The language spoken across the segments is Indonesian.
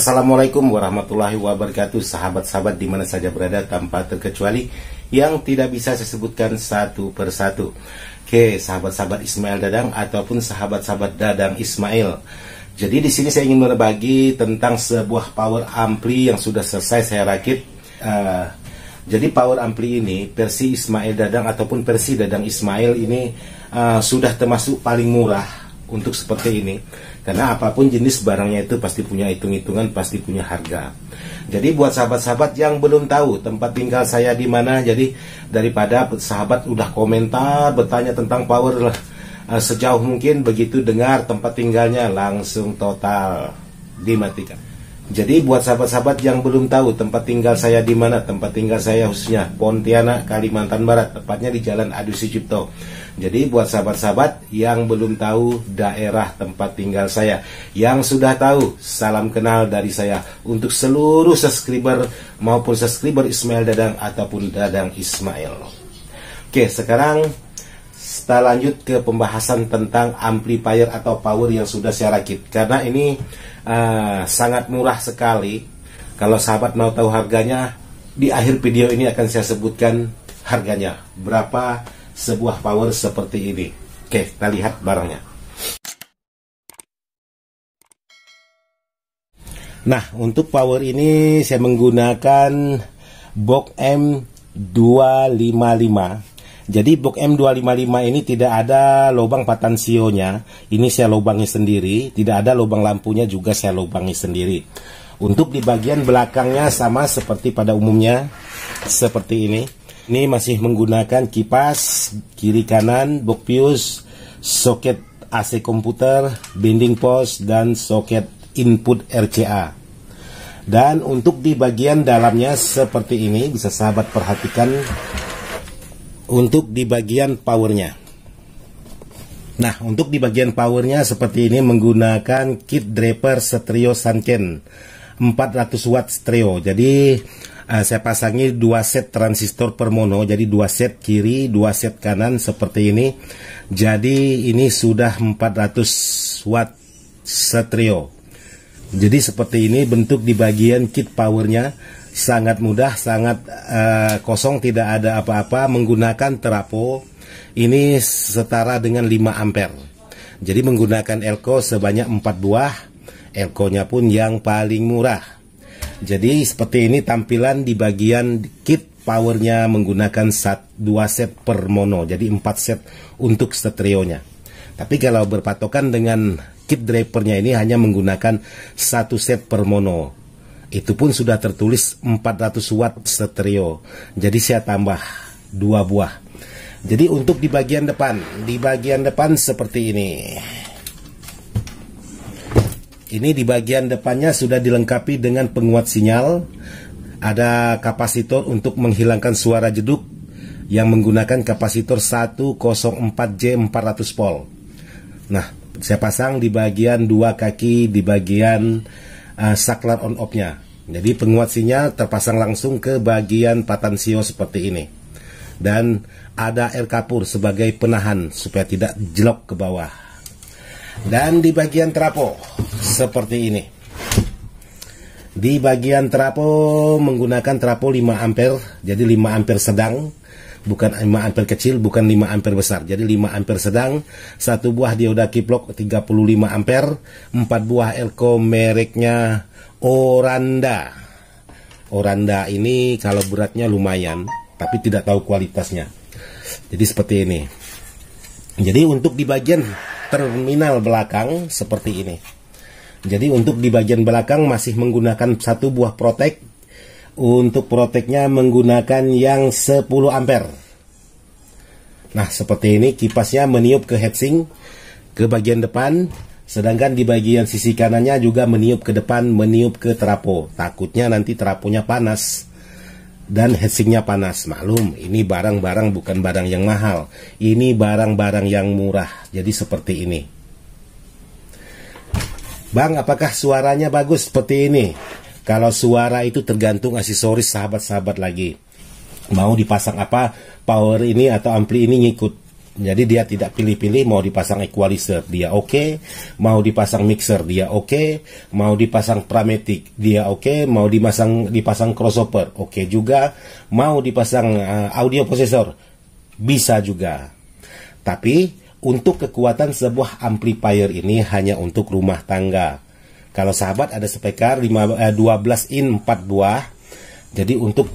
Assalamualaikum warahmatullahi wabarakatuh Sahabat-sahabat di mana saja berada tanpa terkecuali Yang tidak bisa saya sebutkan satu persatu Oke, sahabat-sahabat Ismail Dadang ataupun sahabat-sahabat Dadang Ismail Jadi di sini saya ingin berbagi tentang sebuah power ampli yang sudah selesai saya rakit uh, Jadi power ampli ini versi Ismail Dadang ataupun versi Dadang Ismail ini uh, sudah termasuk paling murah untuk seperti ini karena apapun jenis barangnya itu pasti punya hitung-hitungan, pasti punya harga. Jadi buat sahabat-sahabat yang belum tahu tempat tinggal saya di mana, jadi daripada sahabat udah komentar bertanya tentang power eh, sejauh mungkin begitu dengar tempat tinggalnya langsung total dimatikan. Jadi buat sahabat-sahabat yang belum tahu tempat tinggal saya di mana, tempat tinggal saya khususnya Pontianak, Kalimantan Barat, tepatnya di Jalan Adi Sucipto. Jadi buat sahabat-sahabat yang belum tahu daerah tempat tinggal saya, yang sudah tahu, salam kenal dari saya untuk seluruh subscriber maupun subscriber Ismail Dadang ataupun Dadang Ismail. Oke, sekarang kita lanjut ke pembahasan tentang amplifier atau power yang sudah saya rakit karena ini uh, sangat murah sekali kalau sahabat mau tahu harganya di akhir video ini akan saya sebutkan harganya berapa sebuah power seperti ini oke kita lihat barangnya nah untuk power ini saya menggunakan box M255 jadi box M255 ini tidak ada lubang patansionya, e ini saya lubangi sendiri, tidak ada lubang lampunya juga saya lubangi sendiri. Untuk di bagian belakangnya sama seperti pada umumnya, seperti ini. Ini masih menggunakan kipas, kiri kanan, box fuse, soket AC komputer, binding post, dan soket input RCA. Dan untuk di bagian dalamnya seperti ini, bisa sahabat perhatikan untuk di bagian powernya. Nah, untuk di bagian powernya seperti ini menggunakan kit draper stereo Sanken 400 watt stereo. Jadi uh, saya pasangi dua set transistor per mono, jadi dua set kiri, dua set kanan seperti ini. Jadi ini sudah 400 watt stereo. Jadi seperti ini bentuk di bagian kit powernya sangat mudah, sangat uh, kosong, tidak ada apa-apa. Menggunakan terapo ini setara dengan 5 ampere. Jadi menggunakan elko sebanyak 4 buah, elkonya pun yang paling murah. Jadi seperti ini tampilan di bagian kit powernya menggunakan 2 set per mono, jadi 4 set untuk stereonya. Tapi kalau berpatokan dengan kit drivernya ini hanya menggunakan satu set per mono itu pun sudah tertulis 400 watt stereo. Jadi saya tambah dua buah. Jadi untuk di bagian depan, di bagian depan seperti ini. Ini di bagian depannya sudah dilengkapi dengan penguat sinyal. Ada kapasitor untuk menghilangkan suara jeduk yang menggunakan kapasitor 104J400 volt. Nah, saya pasang di bagian dua kaki di bagian uh, eh, saklar on off-nya. Jadi penguat sinyal terpasang langsung ke bagian patansio seperti ini. Dan ada air kapur sebagai penahan supaya tidak jelok ke bawah. Dan di bagian trapo seperti ini. Di bagian trapo menggunakan trapo 5 ampere, jadi 5 ampere sedang bukan 5 ampere kecil bukan 5 ampere besar jadi 5 ampere sedang satu buah dioda kiplok 35 ampere 4 buah elko mereknya Oranda Oranda ini kalau beratnya lumayan tapi tidak tahu kualitasnya jadi seperti ini jadi untuk di bagian terminal belakang seperti ini jadi untuk di bagian belakang masih menggunakan satu buah protek untuk proteknya menggunakan yang 10 ampere. Nah, seperti ini kipasnya meniup ke heatsink, ke bagian depan, sedangkan di bagian sisi kanannya juga meniup ke depan, meniup ke trapo. Takutnya nanti traponya panas dan heatsinknya panas. Maklum, ini barang-barang bukan barang yang mahal. Ini barang-barang yang murah. Jadi seperti ini. Bang, apakah suaranya bagus seperti ini? Kalau suara itu tergantung aksesoris sahabat-sahabat lagi. Mau dipasang apa power ini atau ampli ini ngikut. Jadi dia tidak pilih-pilih mau dipasang equalizer dia oke, okay. mau dipasang mixer dia oke, okay. mau dipasang pramatic dia oke, okay. mau dipasang dipasang crossover oke okay juga, mau dipasang uh, audio processor bisa juga. Tapi untuk kekuatan sebuah amplifier ini hanya untuk rumah tangga. Kalau sahabat ada speaker 5, eh, 12 in 4 buah. Jadi untuk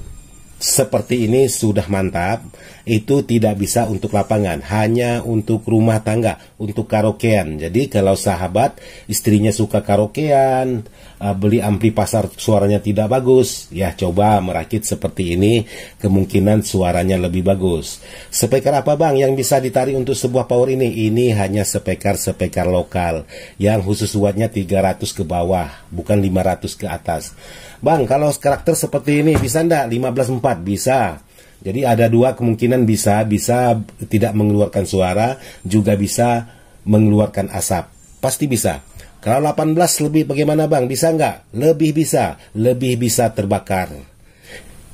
seperti ini sudah mantap. Itu tidak bisa untuk lapangan, hanya untuk rumah tangga, untuk karaokean. Jadi kalau sahabat istrinya suka karaokean, Eh, beli ampli pasar suaranya tidak bagus, ya coba merakit seperti ini kemungkinan suaranya lebih bagus. Speaker apa bang yang bisa ditarik untuk sebuah power ini? Ini hanya speaker-speaker lokal yang khusus buatnya 300 ke bawah, bukan 500 ke atas. Bang, kalau karakter seperti ini bisa ndak? 154 bisa. Jadi ada dua kemungkinan bisa, bisa tidak mengeluarkan suara, juga bisa mengeluarkan asap. Pasti bisa. Kalau 18 lebih bagaimana bang? Bisa nggak? Lebih bisa. Lebih bisa terbakar.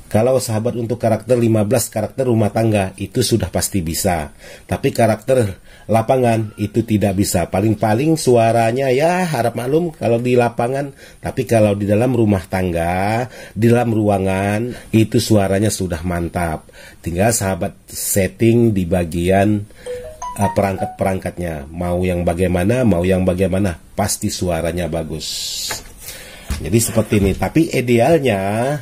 Kalau sahabat untuk karakter 15 karakter rumah tangga itu sudah pasti bisa. Tapi karakter lapangan itu tidak bisa. Paling-paling suaranya ya harap maklum kalau di lapangan. Tapi kalau di dalam rumah tangga, di dalam ruangan itu suaranya sudah mantap. Tinggal sahabat setting di bagian Eh, perangkat-perangkatnya. Mau yang bagaimana, mau yang bagaimana, pasti suaranya bagus. Jadi seperti ini. Tapi idealnya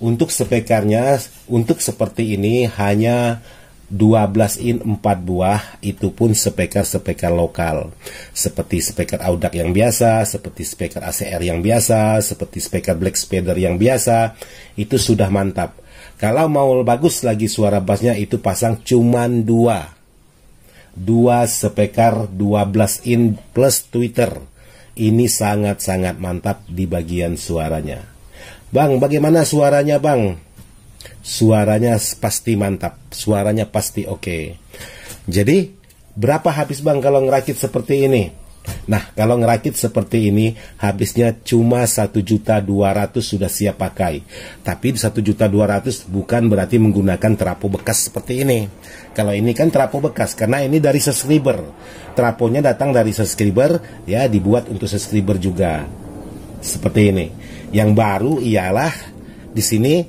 untuk spekernya untuk seperti ini hanya 12 in 4 buah itu pun speaker-speaker lokal seperti speaker Audac yang biasa, seperti speaker ACR yang biasa, seperti speaker Black Spider yang biasa itu sudah mantap. Kalau mau bagus lagi suara bassnya itu pasang cuman dua dua speaker 12 in plus Twitter. Ini sangat-sangat mantap di bagian suaranya. Bang, bagaimana suaranya bang? Suaranya pasti mantap, suaranya pasti oke. Okay. Jadi, berapa habis bang kalau ngerakit seperti ini? Nah, kalau ngerakit seperti ini habisnya cuma juta 1.200 sudah siap pakai. Tapi juta 1.200 bukan berarti menggunakan trapo bekas seperti ini. Kalau ini kan trapo bekas karena ini dari subscriber. Traponya datang dari subscriber ya dibuat untuk subscriber juga. Seperti ini. Yang baru ialah di sini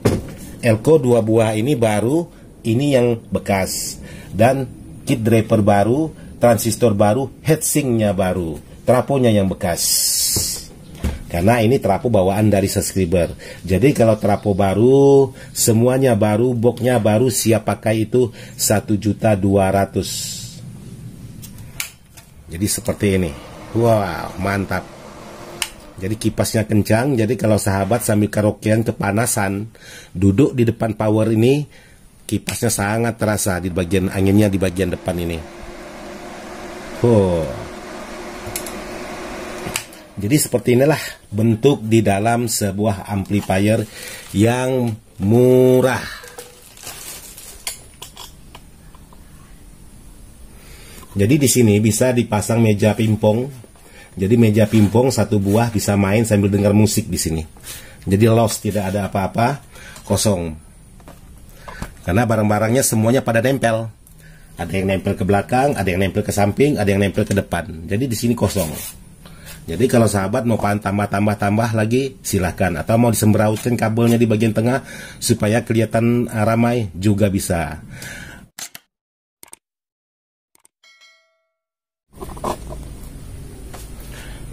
Elko dua buah ini baru, ini yang bekas. Dan kit draper baru transistor baru, heatsinknya baru, traponya yang bekas karena ini trapo bawaan dari subscriber. Jadi kalau trapo baru, semuanya baru, boxnya baru, siap pakai itu 1.200. Jadi seperti ini. Wow, mantap. Jadi kipasnya kencang, jadi kalau sahabat sambil karaokean kepanasan, duduk di depan power ini, kipasnya sangat terasa di bagian anginnya di bagian depan ini. Jadi seperti inilah bentuk di dalam sebuah amplifier yang murah. Jadi di sini bisa dipasang meja pingpong. Jadi meja pingpong satu buah bisa main sambil dengar musik di sini. Jadi lost tidak ada apa-apa, kosong. Karena barang-barangnya semuanya pada nempel. Ada yang nempel ke belakang, ada yang nempel ke samping, ada yang nempel ke depan. Jadi di sini kosong. Jadi kalau sahabat mau tambah-tambah-tambah lagi silahkan Atau mau disemberautkan kabelnya di bagian tengah Supaya kelihatan ah, ramai juga bisa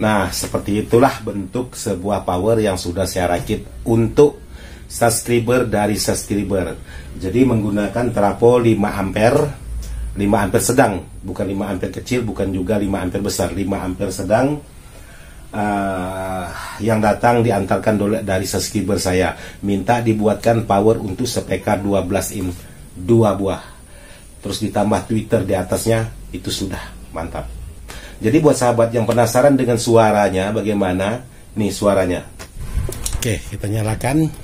Nah seperti itulah bentuk sebuah power yang sudah saya rakit Untuk subscriber dari subscriber Jadi menggunakan trafo 5 ampere 5 ampere sedang, bukan 5 ampere kecil, bukan juga 5 ampere besar. 5 ampere sedang uh, yang datang diantarkan dari subscriber saya. Minta dibuatkan power untuk sepeka 12 in, 2 buah. Terus ditambah Twitter di atasnya, itu sudah mantap. Jadi buat sahabat yang penasaran dengan suaranya bagaimana, nih suaranya. Oke, kita nyalakan.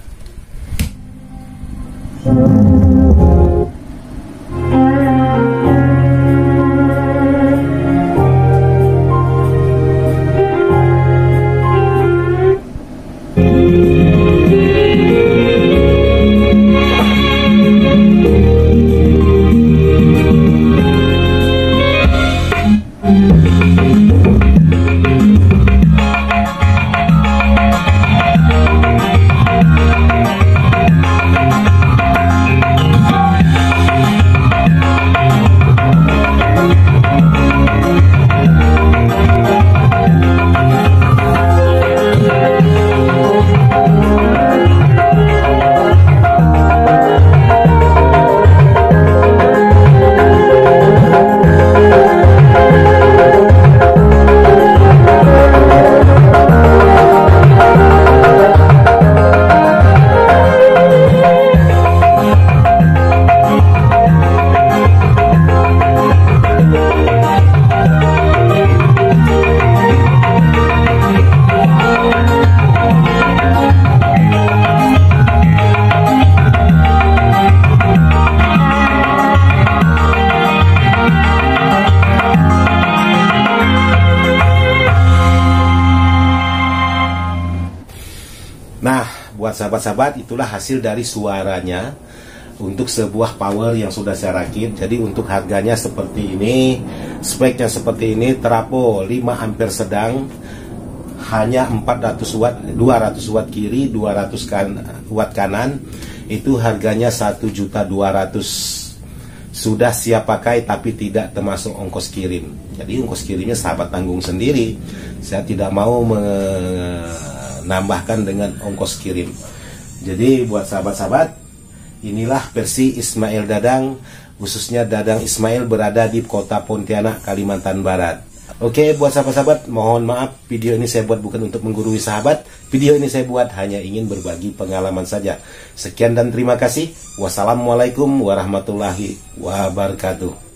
sahabat-sahabat itulah hasil dari suaranya untuk sebuah power yang sudah saya rakit. Jadi untuk harganya seperti ini, speknya seperti ini, trapo 5 ampere sedang hanya 400 watt, 200 watt kiri, 200 kan, watt kanan. Itu harganya 1.200 sudah siap pakai tapi tidak termasuk ongkos kirim. Jadi ongkos kirimnya sahabat tanggung sendiri. Saya tidak mau me nambahkan dengan ongkos kirim. Jadi buat sahabat-sahabat, inilah versi Ismail Dadang, khususnya Dadang Ismail berada di kota Pontianak, Kalimantan Barat. Oke, buat sahabat-sahabat, mohon maaf video ini saya buat bukan untuk menggurui sahabat. Video ini saya buat hanya ingin berbagi pengalaman saja. Sekian dan terima kasih. Wassalamualaikum warahmatullahi wabarakatuh.